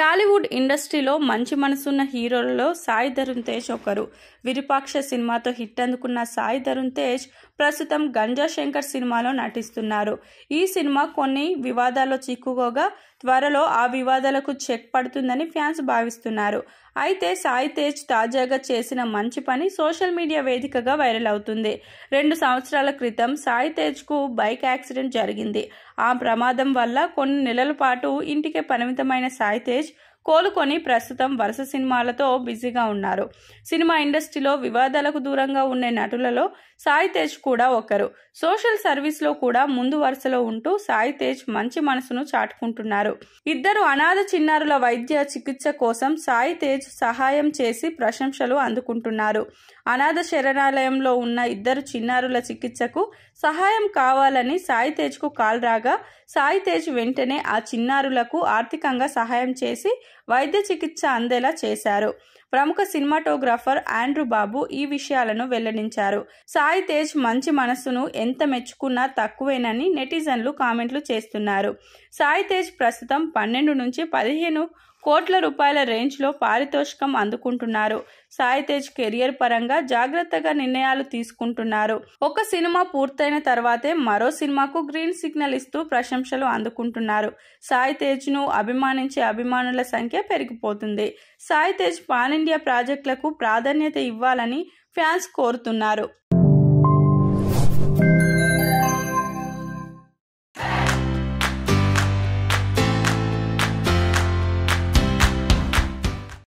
టాలీవుడ్ ఇండస్ట్రీలో మంచి మనసున్న హీరోలలో సాయి ధరుణ్ తేజ్ ఒకరు విరుపాక్ష సినిమాతో హిట్ అందుకున్న సాయి ధరుణ్ తేజ్ ప్రస్తుతం గంజా శంకర్ సినిమాలో నటిస్తున్నారు ఈ సినిమా కొన్ని వివాదాల్లో చిక్కుకోగా త్వరలో ఆ వివాదాలకు చెక్ పడుతుందని ఫ్యాన్స్ భావిస్తున్నారు అయితే సాయి తేజ్ తాజాగా చేసిన మంచి పని సోషల్ మీడియా వేదికగా వైరల్ అవుతుంది రెండు సంవత్సరాల క్రితం సాయి తేజ్కు బైక్ యాక్సిడెంట్ జరిగింది ఆ ప్రమాదం వల్ల కొన్ని నెలల పాటు ఇంటికే పరిమితమైన సాయి తేజ్ కోలుకొని ప్రస్తుతం వరుస సినిమాలతో బిజీగా ఉన్నారు సినిమా ఇండస్ట్రీలో వివాదాలకు దూరంగా ఉండే నటులలో సాయి తేజ్ కూడా ఒకరు సోషల్ సర్వీస్లో కూడా ముందు వరుసలో ఉంటూ సాయి తేజ్ మంచి మనసును చాటుకుంటున్నారు ఇద్దరు అనాథ చిన్నారుల వైద్య చికిత్స కోసం సాయి తేజ్ సహాయం చేసి ప్రశంసలు అందుకుంటున్నారు అనాథ శరణాలయంలో ఉన్న ఇద్దరు చిన్నారుల చికిత్సకు సహాయం కావాలని సాయి తేజ్కు కాల్ రాగా సాయి తేజ్ వెంటనే ఆ చిన్నారులకు ఆర్థికంగా సహాయం చేసి వైద్య చికిత్స అందేలా చేశారు ప్రముఖ సినిమాటోగ్రాఫర్ ఆండ్రూ బాబు ఈ విషయాలను వెల్లడించారు సాయి తేజ్ మంచి మనసును ఎంత మెచ్చుకున్నా తక్కువేనని నెటిజన్లు కామెంట్లు చేస్తున్నారు సాయి తేజ్ ప్రస్తుతం పన్నెండు నుంచి పదిహేను కోట్ల రూపాయల రేంజ్లో పారితోషికం అందుకుంటున్నారు సాయి తేజ్ కెరియర్ పరంగా జాగ్రత్తగా నిర్ణయాలు తీసుకుంటున్నారు ఒక సినిమా పూర్తయిన తర్వాతే మరో సినిమాకు గ్రీన్ సిగ్నల్ ఇస్తూ ప్రశంసలు అందుకుంటున్నారు సాయి తేజ్ను అభిమానించే అభిమానుల సంఖ్య పెరిగిపోతుంది సాయి తేజ్ పాన్ ఇండియా ప్రాజెక్టులకు ప్రాధాన్యత ఇవ్వాలని ఫ్యాన్స్ కోరుతున్నారు